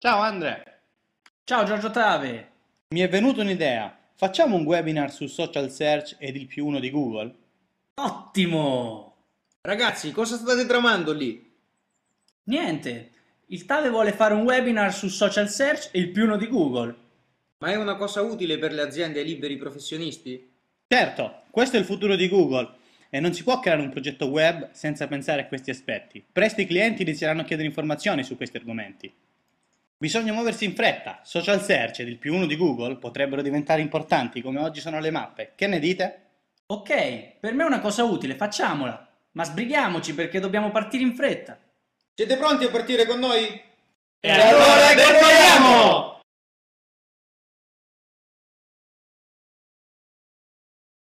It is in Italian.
Ciao Andre! Ciao Giorgio Tave! Mi è venuta un'idea. Facciamo un webinar su social search ed il più uno di Google? Ottimo! Ragazzi, cosa state tramando lì? Niente, il Tave vuole fare un webinar su social search e il più uno di Google. Ma è una cosa utile per le aziende e i liberi professionisti? Certo, questo è il futuro di Google e non si può creare un progetto web senza pensare a questi aspetti. Presto i clienti inizieranno a chiedere informazioni su questi argomenti. Bisogna muoversi in fretta, social search ed il più uno di Google potrebbero diventare importanti come oggi sono le mappe, che ne dite? Ok, per me è una cosa utile, facciamola, ma sbrighiamoci perché dobbiamo partire in fretta. Siete pronti a partire con noi? E, e allora, allora